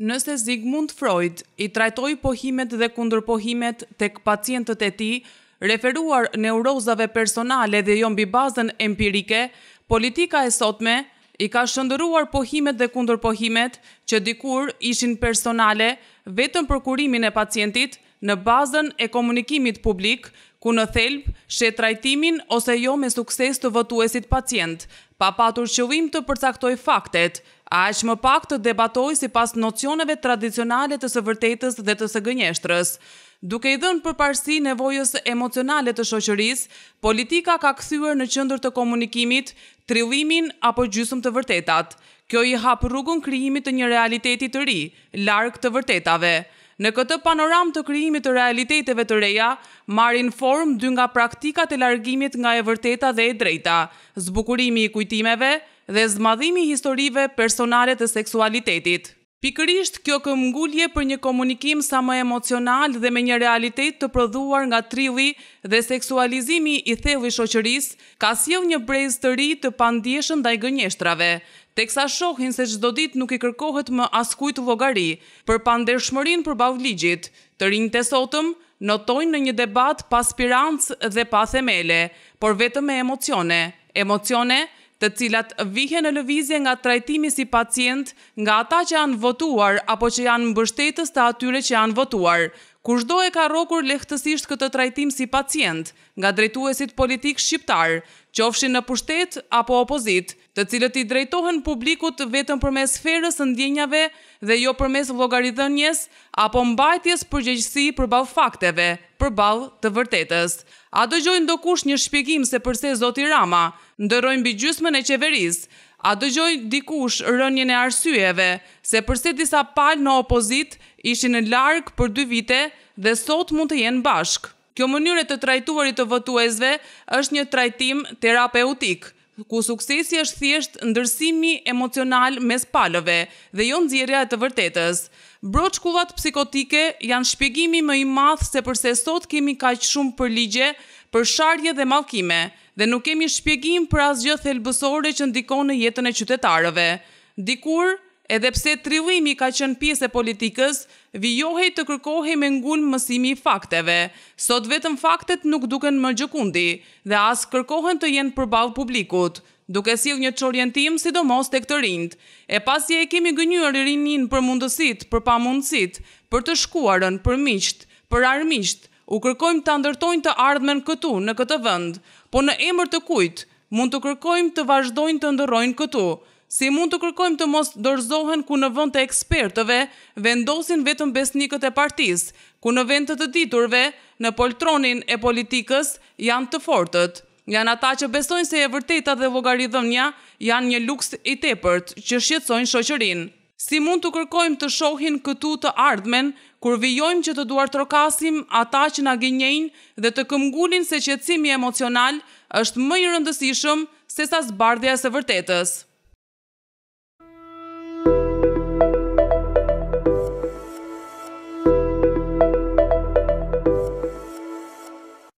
nëse Sigmund Freud i trajtoj pohimet dhe kundër pohimet të pacientët e ti, referuar neurozave personale dhe jo bi bazën empirike, politika e sotme i ka shëndëruar pohimet dhe kundër pohimet që dikur ishin personale vetën për kurimin e pacientit në bazën e komunikimit publik, ku në thelb shetë trajtimin ose jo me sukses të votuesit pacient, pa patur qëvim të përcaktoj faktet, A më pak të debatoj si pas nocioneve tradicionale të së vërtetës dhe të së gënjeshtrës. Duke i dhënë për parësi nevojës emocionale të shoqëris, politika ka këthyër në qëndër të komunikimit, trillimin apo gjysëm të vërtetat. Kjo i hapë rrugën kryimit të një realiteti të ri, larkë të vërtetave. Në këtë panoram të kryimit të realiteteve të reja, marin form dy nga praktikat e largimit nga e vërteta dhe e drejta, zbukurimi i kujtimeve dhe zmadhimi historive personale të seksualitetit. Pikërisht kjo këmgullje për një komunikim sa më emocional dhe me një realitet të prodhuar nga trili dhe seksualizimi i thevë i shoqëris, ka siel një brez të ri të i gënjeshtrave teksa shohin se gjdo dit nuk i kërkohet më askujt logari për pandershmërin për bavë ligjit, të rinjë të sotëm notojnë në një debat pa dhe pa themele, por vetëm e emocione. Emocione të cilat vihe në lëvizje nga trajtimi si pacient nga ata që janë votuar apo që janë mbështetës të atyre që janë votuar, Kushdo e ka rokur lehtësisht këtë trajtim si pacient nga drejtuesit politik shqiptar që ofshin në pushtet apo opozit, të cilët i drejtohen publikut vetëm përmes sferës, ndjenjave dhe jo përmes logarithonjes apo mbajtjes përgjegjësi për fakteve, për të vërtetës. A do gjojnë do kush një shpikim se përse Zoti Rama ndërojnë bëgjysmën e qeverisë, A dëgjoj dikush rënjën e arsyeve se përse disa palë në opozit ishi në larkë për dy vite dhe sot mund të jenë bashkë. Kjo mënyre të trajtuarit të vëtuezve është një trajtim terapeutik, ku suksesi është thjeshtë ndërsimi emocional mes palëve dhe jo nëzjerja e të vërtetës. Broçkullat psikotike janë shpjegimi më i madh se përse sot kemi kaq shumë për ligje, për sharje dhe mallkime dhe nuk kemi shpjegim për asgjë thelbësore që ndikon në jetën e qytetarëve. Dikur, edhe pse trillimi ka qenë pjesë e politikës, vijohej të kërkohej me ngulm mësimi i fakteve. Sot vetëm faktet nuk duken më gjëkundi dhe as kërkohen të jenë përballë publikut duke si një që orientim si do mos të këtë rind. E pasi e kemi gënyër rinin për mundësit, për pa mundësit, për të shkuarën, për miqt, për armisht, u kërkojmë të ndërtojnë të ardhmen këtu në këtë vënd, po në emër të kujt, mund të kërkojmë të vazhdojnë të ndërrojnë këtu, si mund të kërkojmë të mos dorzohen ku në vënd të ekspertëve vendosin vetëm besnikët e partisë, ku në vend të të diturve në poltronin e politikës janë të fortët janë ata që besojnë se e vërteta dhe nja, janë një luks i tepërt që shqetsojnë shoqërin. Si mund të kërkojmë të shohin këtu të ardhmen, kur vijojmë që të duar të rokasim ata që na gjenjejnë dhe të këmgullin se qëtësimi emocional është më i rëndësishëm se sa zbardhja se vërtetës.